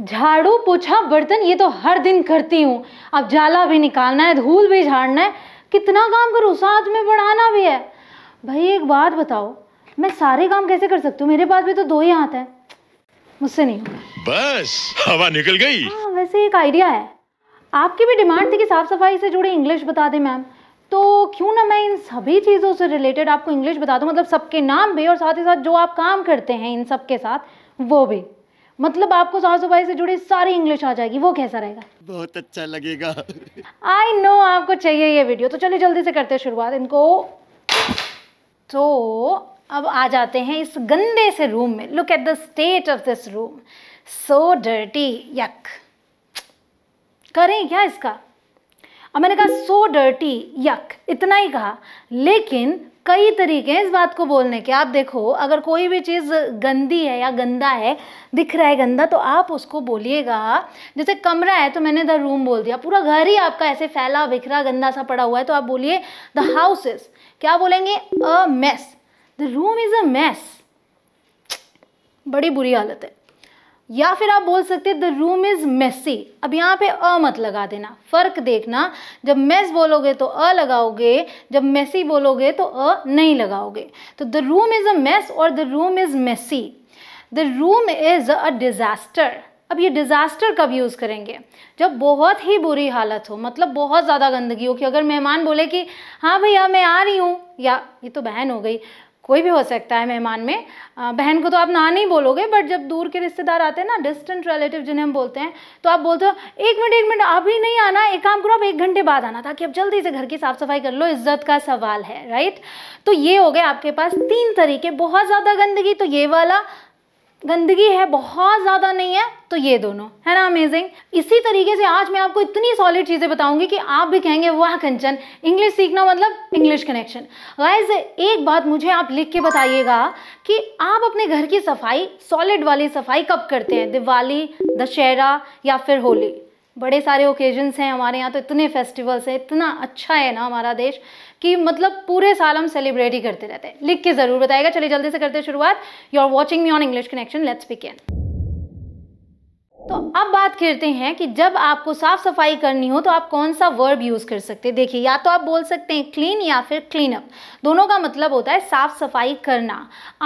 झाड़ू पोछा बर्तन ये तो हर दिन करती हूँ अब जाला भी निकालना है धूल भी झाड़ना है कितना काम करो साथ में बढ़ाना भी है भाई एक बात बताओ मैं सारे काम कैसे कर सकती हूँ मेरे पास भी तो दो ही हाथ है मुझसे नहीं बस हवा निकल गई आ, हाँ, वैसे एक आइडिया है आपकी भी डिमांड थी कि साफ सफाई से जुड़ी इंग्लिश बता दें मैम तो क्यों ना मैं इन सभी चीज़ों से रिलेटेड आपको इंग्लिश बता दूँ मतलब सबके नाम भी और साथ ही साथ जो आप काम करते हैं इन सब के साथ वो भी मतलब आपको सास से जुड़ी सारी इंग्लिश आ जाएगी वो कैसा रहेगा बहुत अच्छा लगेगा आई नो आपको चाहिए ये वीडियो तो चलिए जल्दी से करते हैं शुरुआत इनको तो अब आ जाते हैं इस गंदे से रूम में look at the state of this room so dirty yuck करें क्या इसका अब मैंने कहा सो डर्टी यक इतना ही कहा लेकिन कई तरीके हैं इस बात को बोलने के आप देखो अगर कोई भी चीज़ गंदी है या गंदा है दिख रहा है गंदा तो आप उसको बोलिएगा जैसे कमरा है तो मैंने द रूम बोल दिया पूरा घर ही आपका ऐसे फैला बिखरा गंदा सा पड़ा हुआ है तो आप बोलिए द हाउस इज क्या बोलेंगे a mess the room is a mess बड़ी बुरी हालत है या फिर आप बोल सकते हैं द रूम इज मेसी अब यहाँ पे अ मत लगा देना फर्क देखना जब मेस बोलोगे तो अ लगाओगे जब मेसी बोलोगे तो अ नहीं लगाओगे तो the room is a mess और the room is messy the room is a disaster अब ये डिज़ास्टर कब यूज़ करेंगे जब बहुत ही बुरी हालत हो मतलब बहुत ज़्यादा गंदगी हो कि अगर मेहमान बोले कि हाँ भैया मैं आ रही हूँ या ये तो बहन हो गई कोई भी हो सकता है मेहमान में बहन को तो आप ना नहीं बोलोगे बट जब दूर के रिश्तेदार आते हैं ना डिस्टेंट रिलेटिव जिन्हें हम बोलते हैं तो आप बोलते हो एक मिनट एक मिनट अभी नहीं आना एक काम करो आप एक घंटे बाद आना ताकि आप जल्दी से घर की साफ सफाई कर लो इज्जत का सवाल है राइट तो ये हो गया आपके पास तीन तरीके बहुत ज़्यादा गंदगी तो ये वाला गंदगी है बहुत ज़्यादा नहीं है तो ये दोनों है ना अमेजिंग इसी तरीके से आज मैं आपको इतनी सॉलिड चीज़ें बताऊंगी कि आप भी कहेंगे वाह कंचन इंग्लिश सीखना मतलब इंग्लिश कनेक्शन गाइज एक बात मुझे आप लिख के बताइएगा कि आप अपने घर की सफाई सॉलिड वाली सफाई कब करते हैं दिवाली दशहरा या फिर होली बड़े सारे ओकेजन्स हैं हमारे यहाँ तो इतने फेस्टिवल्स हैं इतना अच्छा है ना हमारा देश कि मतलब पूरे साल हम सेलिब्रेट ही करते रहते हैं लिख के ज़रूर बताएगा चलिए जल्दी से करते हैं शुरुआत you are watching me on English Connection let's can तो अब बात करते हैं कि जब आपको साफ सफाई करनी हो तो आप कौन सा वर्ब यूज़ कर सकते हैं देखिए या तो आप बोल सकते हैं क्लीन या फिर क्लीन अप दोनों का मतलब होता है साफ सफाई करना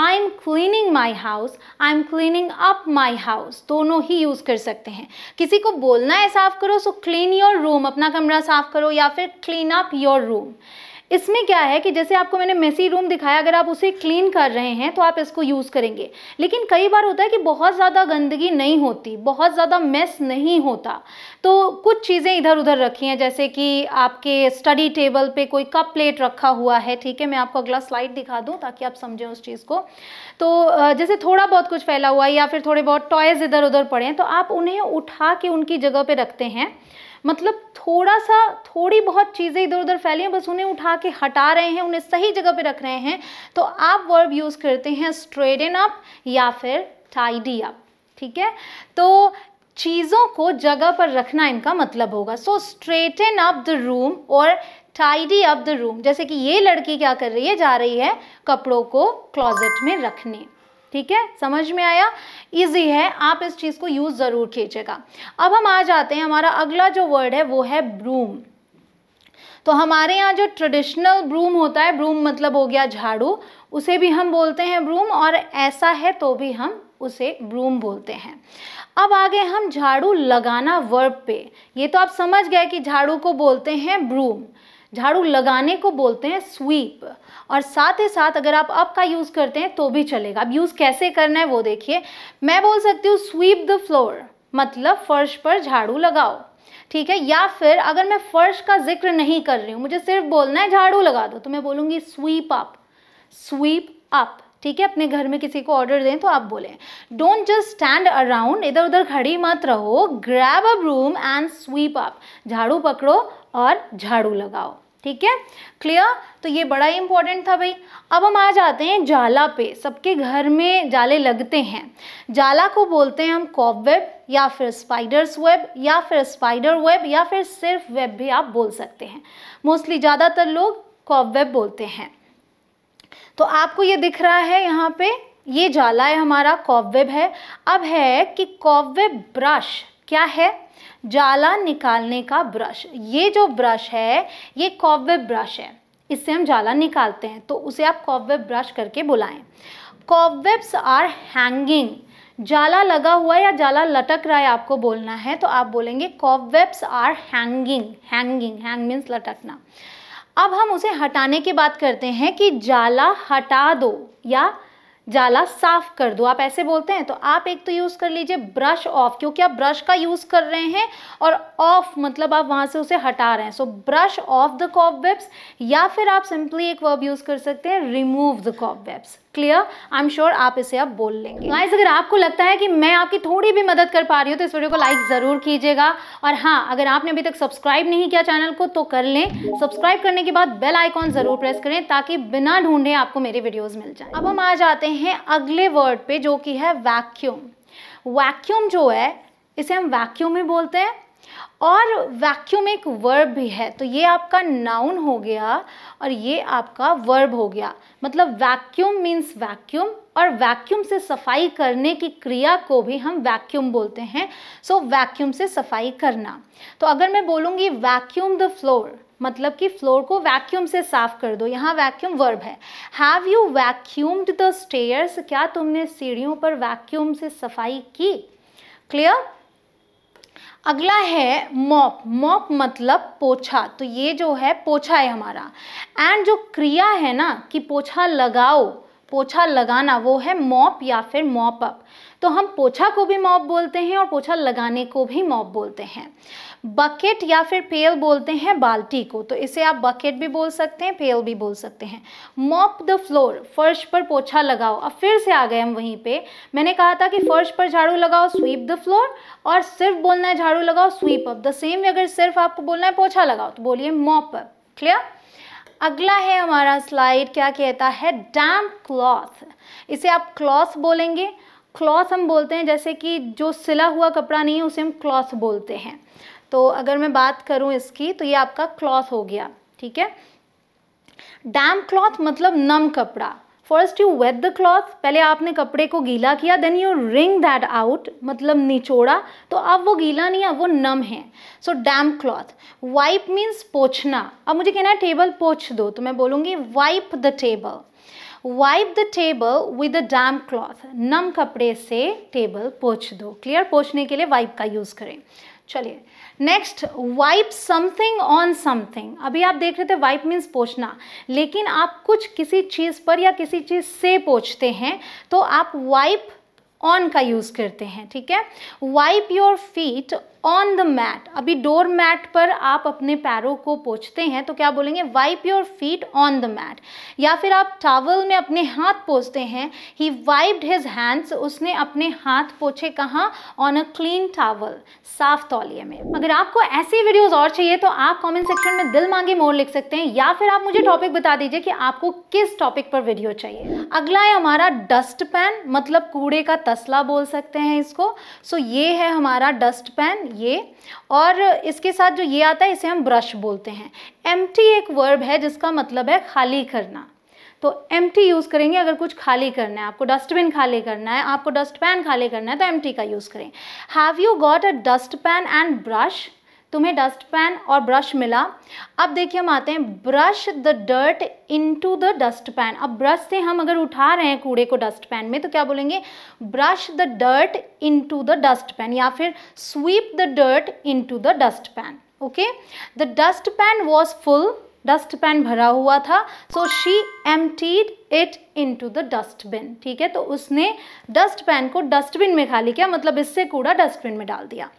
I am cleaning my house I am cleaning up my house दोनों ही यूज़ कर सकते हैं किसी को बोलना है साफ़ करो सो क्लीन योर रूम अपना कमरा साफ़ करो या फिर क्लीन अप योर रूम इसमें क्या है कि जैसे आपको मैंने मेसी रूम दिखाया अगर आप उसे क्लीन कर रहे हैं तो आप इसको यूज़ करेंगे लेकिन कई बार होता है कि बहुत ज़्यादा गंदगी नहीं होती बहुत ज़्यादा मेस नहीं होता तो कुछ चीज़ें इधर उधर रखी हैं जैसे कि आपके स्टडी टेबल पर कोई कप प्लेट रखा हुआ है ठीक है मैं आपको अगला स्लाइड दिखा दूँ ताकि आप समझें उस चीज़ को तो जैसे थोड़ा बहुत कुछ फैला हुआ है या फिर थोड़े बहुत टॉयज़ इधर उधर पड़े हैं तो आप उन्हें उठा के उनकी जगह पर रखते हैं मतलब थोड़ा सा थोड़ी बहुत चीज़ें इधर उधर फैली हैं बस उन्हें उठा के हटा रहे हैं उन्हें सही जगह पे रख रहे हैं तो आप वर्ब यूज़ करते हैं स्ट्रेडन अप या फिर टाइडी अप ठीक है तो चीज़ों को जगह पर रखना इनका मतलब होगा so straighten up the room और टाइडी अप द रूम जैसे कि ये लड़की क्या कर रही है जा रही है कपड़ों को क्लॉजेट में रखने ठीक है समझ में आया इजी है आप इस चीज़ को यूज़ ज़रूर कीजिएगा अब हम आ जाते हैं हमारा अगला जो वर्ड है वो है ब्रूम तो हमारे यहाँ जो ट्रेडिशनल ब्रूम होता है ब्रूम मतलब हो गया झाड़ू उसे भी हम बोलते हैं ब्रूम और ऐसा है तो भी हम उसे ब्रूम बोलते हैं अब आगे हम झाड़ू लगाना वर्ब पे ये तो आप समझ गए कि झाड़ू को बोलते हैं ब्रूम झाड़ू लगाने को बोलते हैं स्वीप और साथ ही साथ अगर आप अप का यूज़ करते हैं तो भी चलेगा अब यूज़ कैसे करना है वो देखिए मैं बोल सकती हूँ स्वीप द फ्लोर मतलब फर्श पर झाड़ू लगाओ ठीक है या फिर अगर मैं फर्श का जिक्र नहीं कर रही हूँ मुझे सिर्फ बोलना है झाड़ू लगा दो तो मैं बोलूँगी स्वीप अप स्वीप अप ठीक है अपने घर में किसी को ऑर्डर दें तो आप बोलें डोंट जस्ट स्टैंड अराउंड इधर उधर खड़ी मत रहो grab a broom and sweep up झाड़ू पकड़ो और झाड़ू लगाओ ठीक है क्लियर तो ये बड़ा ही इंपॉर्टेंट था भाई अब हम आ जाते हैं जाला पे सबके घर में जाले लगते हैं जाला को बोलते हैं हम कॉप वेब या फिर स्पाइडर्स वेब या फिर स्पाइडर वेब या फिर सिर्फ वेब भी आप बोल सकते हैं मोस्टली ज़्यादातर लोग कॉप वेब बोलते हैं तो आपको ये दिख रहा है यहाँ पे ये जाला है हमारा कॉप वेब है अब है कि कॉप वेब ब्रश क्या है जाला निकालने का ब्रश ये जो ब्रश है ये कॉबवेब ब्रश है इससे हम जाला निकालते हैं तो उसे आप कॉबवेब ब्रश करके बुलाएं कॉबवेब्स आर हैंगिंग जाला लगा हुआ या जाला लटक रहा है आपको बोलना है तो आप बोलेंगे cobwebs are hanging hanging hang means लटकना अब हम उसे हटाने की बात करते हैं कि जाला हटा दो या जाला साफ कर दो आप ऐसे बोलते हैं तो आप एक तो यूज़ कर लीजिए ब्रश ऑफ क्योंकि आप ब्रश का यूज़ कर रहे हैं और ऑफ मतलब आप वहां से उसे हटा रहे हैं so brush off the cobwebs या फिर आप सिंपली एक वर्ब यूज़ कर सकते हैं remove the cobwebs clear I am sure आप इसे अब बोल लेंगे गाइस अगर आपको लगता है कि मैं आपकी थोड़ी भी मदद कर पा रही हूँ तो इस वीडियो को लाइक ज़रूर कीजिएगा और हाँ अगर आपने अभी तक सब्सक्राइब नहीं किया चैनल को तो कर लें सब्सक्राइब करने के बाद बेल आइकॉन ज़रूर प्रेस करें ताकि बिना ढूंढे आपको मेरे वीडियोज़ मिल जाए अब हम आ जाते हैं अगले वर्ड पर जो कि है वैक्यूम वैक्यूम जो है इसे हम वैक्यूम ही बोलते हैं और वैक्यूम एक वर्ब भी है तो ये आपका नाउन हो गया और ये आपका वर्ब हो गया मतलब वैक्यूम मीन्स वैक्यूम और वैक्यूम से सफाई करने की क्रिया को भी हम वैक्यूम बोलते हैं सो so, वैक्यूम से सफाई करना तो अगर मैं बोलूँगी वैक्यूम द फ्लोर मतलब कि फ्लोर को वैक्यूम से साफ कर दो यहाँ वैक्यूम वर्ब है have you vacuumed the stairs क्या तुमने सीढ़ियों पर वैक्यूम से सफाई की क्लियर अगला है मॉप मॉप मतलब पोछा तो ये जो है पोछा है हमारा एंड जो क्रिया है ना कि पोछा लगाओ पोछा लगाना वो है मॉप या फिर मॉप अप तो हम पोछा को भी मॉप बोलते हैं और पोछा लगाने को भी मॉप बोलते हैं बकेट या फिर पेल बोलते हैं बाल्टी को तो इसे आप बकेट भी बोल सकते हैं पेल भी बोल सकते हैं मॉप द फ्लोर फर्श पर पोछा लगाओ अब फिर से आ गए हम वहीं पे मैंने कहा था कि फर्श पर झाड़ू लगाओ स्वीप द फ्लोर और सिर्फ बोलना है झाड़ू लगाओ स्वीप अप द सेम अगर सिर्फ आपको बोलना है पोछा लगाओ तो बोलिए मॉप अप क्लियर अगला है हमारा स्लाइड क्या कहता है डैम्प क्लॉथ इसे आप क्लॉथ बोलेंगे क्लॉथ हम बोलते हैं जैसे कि जो सिला हुआ कपड़ा नहीं है उसे हम क्लॉथ बोलते हैं तो अगर मैं बात करूं इसकी तो ये आपका क्लॉथ हो गया ठीक है डैम क्लॉथ मतलब नम कपड़ा first you wet the cloth पहले आपने कपड़े को गीला किया then you wring that out मतलब निचोड़ा तो अब वो गीला नहीं है वो नम है so damp cloth wipe means पोछना अब मुझे कहना है टेबल पोछ दो तो मैं बोलूँगी wipe the table wipe the table with a damp cloth नम कपड़े से टेबल पोछ दो क्लियर पोछने के लिए वाइप का यूज़ करें चलिए next wipe something on something अभी आप देख रहे थे वाइप मीन्स पोछना लेकिन आप कुछ किसी चीज़ पर या किसी चीज़ से पोछते हैं तो आप वाइप ऑन का यूज़ करते हैं ठीक है wipe your feet on the mat अभी डोर मैट पर आप अपने पैरों को पोछते हैं तो क्या बोलेंगे wipe your feet on the mat या फिर आप टावल में अपने हाथ पोछते हैं ही वाइप्ड हिज हैंड्स उसने अपने हाथ पोछे कहाँ ऑन अ क्लीन टावल साफ तौलिए में अगर आपको ऐसी वीडियोज़ और चाहिए तो आप कॉमेंट सेक्शन में दिल मांगे मोर लिख सकते हैं या फिर आप मुझे टॉपिक बता दीजिए कि आपको किस टॉपिक पर वीडियो चाहिए अगला है हमारा डस्ट पैन मतलब कूड़े का तसला बोल सकते हैं इसको सो so, ये है हमारा डस्ट पैन ये और इसके साथ जो ये आता है इसे हम ब्रश बोलते हैं एम एक वर्ब है जिसका मतलब है खाली करना तो एम यूज़ करेंगे अगर कुछ खाली करना है आपको डस्टबिन खाली करना है आपको डस्ट पैन खाली करना है तो एम का यूज़ करें have you got a dustpan and brush तुम्हें डस्ट पैन और ब्रश मिला अब देखिए हम आते हैं brush the dirt into the dustpan अब ब्रश से हम अगर उठा रहे हैं कूड़े को डस्ट पैन में तो क्या बोलेंगे brush the dirt into the dustpan या फिर sweep the dirt into the dustpan okay the dustpan was full dustpan भरा हुआ था सो शी एम it into the dustbin ठीक है तो उसने डस्ट पैन को डस्टबिन में खाली किया मतलब इससे कूड़ा डस्टबिन में डाल दिया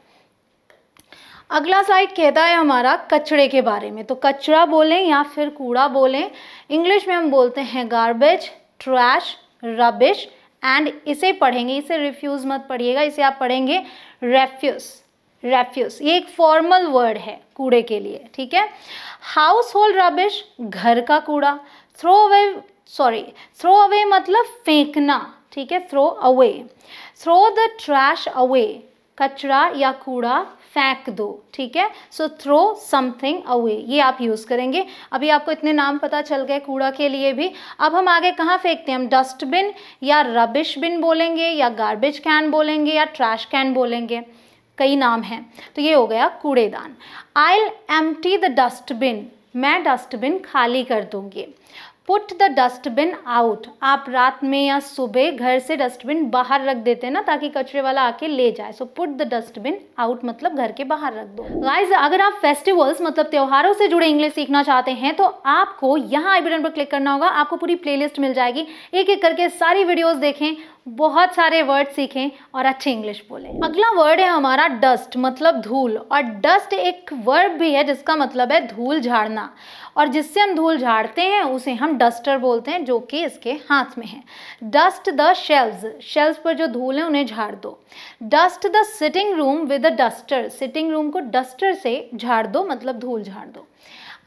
अगला स्लाइड कहता है हमारा कचड़े के बारे में तो कचरा बोलें या फिर कूड़ा बोलें इंग्लिश में हम बोलते हैं गार्बेज ट्रैश रबिश एंड इसे पढ़ेंगे इसे रिफ्यूज़ मत पढ़िएगा इसे आप पढ़ेंगे रेफ्यूज़ रेफ्यूज ये एक फॉर्मल वर्ड है कूड़े के लिए ठीक है हाउस होल्ड रबिश घर का कूड़ा throw away sorry throw away मतलब फेंकना ठीक है throw away throw the trash away कचरा या कूड़ा फेंक दो ठीक है सो थ्रो समथिंग अवे ये आप यूज़ करेंगे अभी आपको इतने नाम पता चल गए कूड़ा के लिए भी अब हम आगे कहाँ फेंकते हैं हम डस्टबिन या रबिश बिन बोलेंगे या गार्बेज कैन बोलेंगे या ट्रैश कैन बोलेंगे कई नाम हैं तो ये हो गया कूड़ेदान आई एल टी द डस्टबिन मैं डस्टबिन खाली कर दूंगी पुट द डस्टबिन आउट आप रात में या सुबह घर से डस्टबिन बाहर रख देते हैं ना ताकि कचरे वाला आके ले जाए so put the dustbin out मतलब घर के बाहर रख दो गाइज अगर आप फेस्टिवल्स मतलब त्योहारों से जुड़े इंग्लिश सीखना चाहते हैं तो आपको यहाँ आई बटन पर क्लिक करना होगा आपको पूरी प्ले मिल जाएगी एक एक करके सारी वीडियोज देखें बहुत सारे वर्ड सीखें और अच्छे इंग्लिश बोलें अगला वर्ड है हमारा डस्ट मतलब धूल और डस्ट एक वर्ब भी है जिसका मतलब है धूल झाड़ना और जिससे हम धूल झाड़ते हैं उसे हम डस्टर बोलते हैं जो कि इसके हाथ में है डस्ट द शेल्व्स शेल्व्स पर जो धूल है उन्हें झाड़ दो dust the sitting room with a duster sitting room को डस्टर से झाड़ दो मतलब धूल झाड़ दो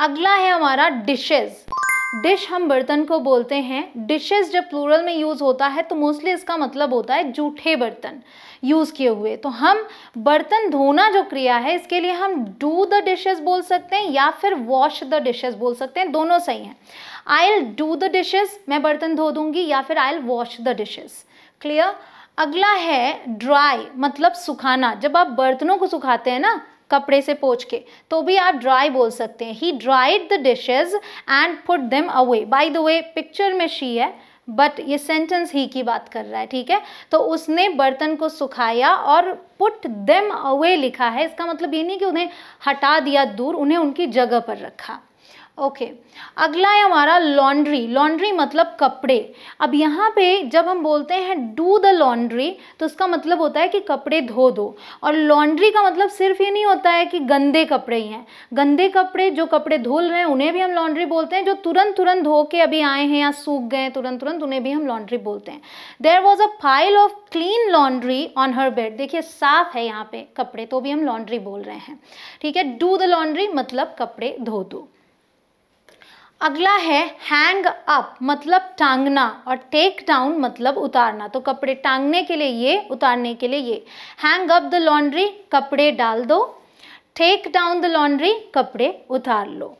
अगला है हमारा डिशेज़ डिश हम बर्तन को बोलते हैं डिशेस जब प्लूरल में यूज़ होता है तो मोस्टली इसका मतलब होता है जूठे बर्तन यूज़ किए हुए तो हम बर्तन धोना जो क्रिया है इसके लिए हम डू द डिशेस बोल सकते हैं या फिर वॉश द डिशेस बोल सकते हैं दोनों सही हैं I'll do the dishes मैं बर्तन धो दूंगी या फिर I'll wash the dishes clear अगला है ड्राई मतलब सुखाना जब आप बर्तनों को सुखाते हैं ना कपड़े से पोछ के तो भी आप ड्राई बोल सकते हैं he dried the dishes and put them away by the way picture में शी है बट ये सेंटेंस ही की बात कर रहा है ठीक है तो उसने बर्तन को सुखाया और पुट देम अवे लिखा है इसका मतलब ये नहीं कि उन्हें हटा दिया दूर उन्हें उनकी जगह पर रखा ओके okay. अगला है हमारा लॉन्ड्री लॉन्ड्री मतलब कपड़े अब यहाँ पे जब हम बोलते हैं डू द लॉन्ड्री तो उसका मतलब होता है कि कपड़े धो दो और लॉन्ड्री का मतलब सिर्फ ये नहीं होता है कि गंदे कपड़े ही हैं गंदे कपड़े जो कपड़े धुल रहे हैं उन्हें भी हम लॉन्ड्री बोलते हैं जो तुरंत तुरंत धो के अभी आए हैं या सूख गए तुरंत तुरंत उन्हें भी हम लॉन्ड्री बोलते हैं there was a pile of clean laundry on her bed देखिए साफ है यहाँ पे कपड़े तो भी हम लॉन्ड्री बोल रहे हैं ठीक है डू द लॉन्ड्री मतलब कपड़े धो दो अगला है हैंग अप मतलब टांगना और टेक डाउन मतलब उतारना तो कपड़े टांगने के लिए ये उतारने के लिए ये हैंग अप द लॉन्ड्री कपड़े डाल दो टेक डाउन द लॉन्ड्री कपड़े उतार लो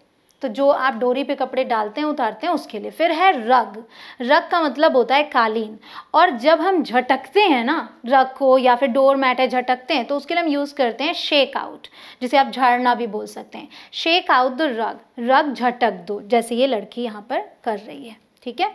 तो जो आप डोरी पे कपड़े डालते हैं उतारते हैं उसके लिए फिर है रग रग का मतलब होता है कालीन और जब हम झटकते हैं ना रग को या फिर डोर मैट है झटकते हैं तो उसके लिए हम यूज़ करते हैं शेक आउट जिसे आप झाड़ना भी बोल सकते हैं शेक आउट द रग रग झटक दो जैसे ये लड़की यहाँ पर कर रही है ठीक है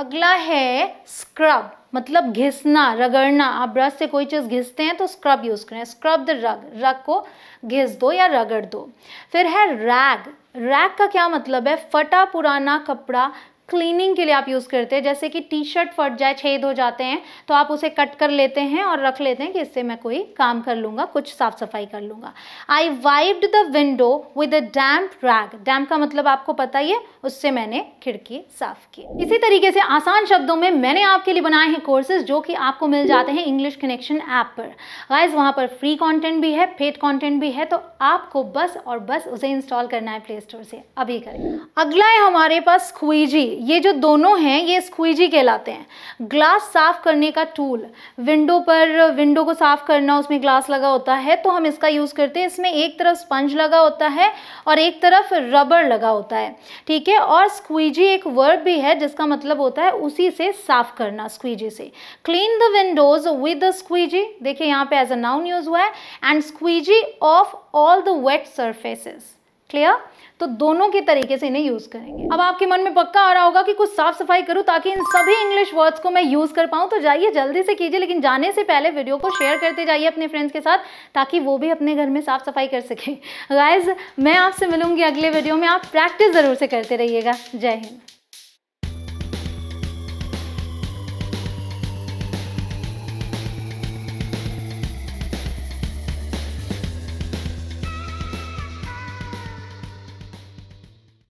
अगला है स्क्रब मतलब घिसना रगड़ना आप ब्रश से कोई चीज़ घिसते हैं तो स्क्रब यूज़ करें स्क्रब द रग रग को घिस दो या रगड़ दो फिर है रैग रैक का क्या मतलब है फटा पुराना कपड़ा क्लीनिंग के लिए आप यूज़ करते हैं जैसे कि टी शर्ट फट जाए छेद हो जाते हैं तो आप उसे कट कर लेते हैं और रख लेते हैं कि इससे मैं कोई काम कर लूँगा कुछ साफ सफाई कर लूँगा I wiped the window with a damp rag damp का मतलब आपको पता ही है उससे मैंने खिड़की साफ की इसी तरीके से आसान शब्दों में मैंने आपके लिए बनाए हैं कोर्सेज जो कि आपको मिल जाते हैं इंग्लिश कनेक्शन ऐप पर गाइज वहाँ पर फ्री कॉन्टेंट भी है पेड कॉन्टेंट भी है तो आपको बस और बस उसे इंस्टॉल करना है प्ले स्टोर से अभी करें अगला है हमारे पास स्क्वीजी ये जो दोनों हैं ये स्क्वीजी कहलाते हैं ग्लास साफ़ करने का टूल विंडो पर विंडो को साफ़ करना उसमें ग्लास लगा होता है तो हम इसका यूज़ करते हैं इसमें एक तरफ स्पंज लगा होता है और एक तरफ रबर लगा होता है ठीक है और स्क्वीजी एक वर्ब भी है जिसका मतलब होता है उसी से साफ़ करना स्क्वीजी से clean the windows with squeegee देखिए यहाँ पे एज अ नाउन यूज़ हुआ है and squeegee off all the wet surfaces clear तो दोनों के तरीके से इन्हें यूज करेंगे अब आपके मन में पक्का आ रहा होगा कि कुछ साफ सफाई करूँ ताकि इन सभी इंग्लिश वर्ड्स को मैं यूज कर पाऊँ तो जाइए जल्दी से कीजिए लेकिन जाने से पहले वीडियो को शेयर करते जाइए अपने फ्रेंड्स के साथ ताकि वो भी अपने घर में साफ सफाई कर सके गाइज मैं आपसे मिलूंगी अगले वीडियो में आप प्रैक्टिस ज़रूर से करते रहिएगा जय हिंद